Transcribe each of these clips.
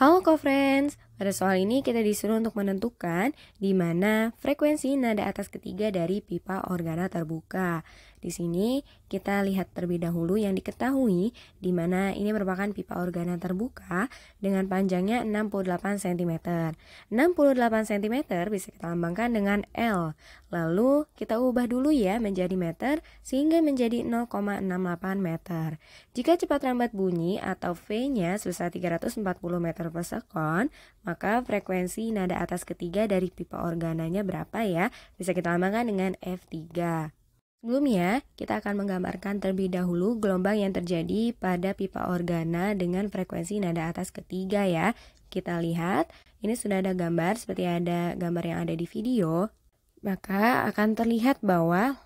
Halo co-friends, pada soal ini kita disuruh untuk menentukan di mana frekuensi nada atas ketiga dari pipa organa terbuka. Di sini kita lihat terlebih dahulu yang diketahui di mana ini merupakan pipa organa terbuka dengan panjangnya 68 cm. 68 cm bisa kita lambangkan dengan L. Lalu kita ubah dulu ya menjadi meter sehingga menjadi 0,68 meter. Jika cepat rambat bunyi atau V-nya sebesar 340 meter per sekon, maka frekuensi nada atas ketiga dari pipa organanya berapa ya? Bisa kita lambangkan dengan F3. Sebelumnya, kita akan menggambarkan terlebih dahulu gelombang yang terjadi pada pipa organa dengan frekuensi nada atas ketiga ya. Kita lihat, ini sudah ada gambar seperti ada gambar yang ada di video. Maka akan terlihat bahwa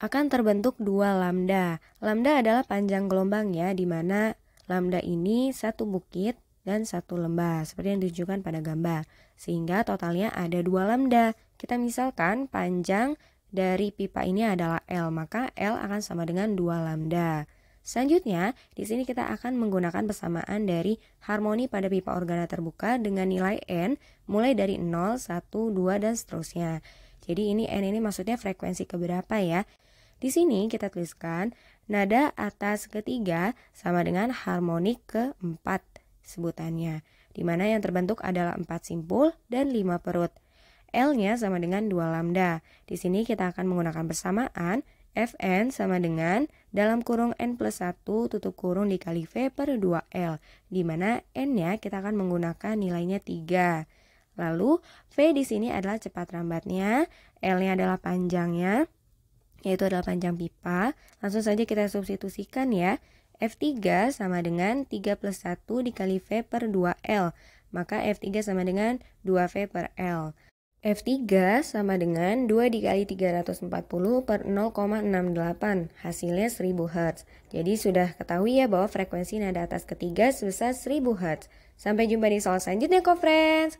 akan terbentuk dua lambda. Lambda adalah panjang gelombang ya, di mana lambda ini satu bukit dan satu lembar seperti yang ditunjukkan pada gambar. Sehingga totalnya ada dua lambda. Kita misalkan panjang dari pipa ini adalah L, maka L akan sama dengan dua lambda. Selanjutnya, di sini kita akan menggunakan persamaan dari harmoni pada pipa organa terbuka dengan nilai N mulai dari 0, 1, 2, dan seterusnya. Jadi ini N ini maksudnya frekuensi keberapa ya. Di sini kita tuliskan nada atas ketiga sama dengan harmonik keempat sebutannya, di mana yang terbentuk adalah 4 simpul dan 5 perut. L-nya sama dengan 2 lambda. Di sini kita akan menggunakan persamaan Fn sama dengan dalam kurung N plus 1 tutup kurung dikali V per 2L, di mana N-nya kita akan menggunakan nilainya 3. Lalu V di sini adalah cepat rambatnya, L-nya adalah panjangnya, yaitu adalah panjang pipa. Langsung saja kita substitusikan ya. F3 sama dengan 3 plus 1 dikali V per 2L, maka F3 sama dengan 2V per L. F3 sama dengan 2 dikali 340 per 0,68, hasilnya 1000 Hz. Jadi sudah ketahui ya bahwa frekuensi nada atas ketiga sebesar 1000 Hz. Sampai jumpa di soal selanjutnya, co friends!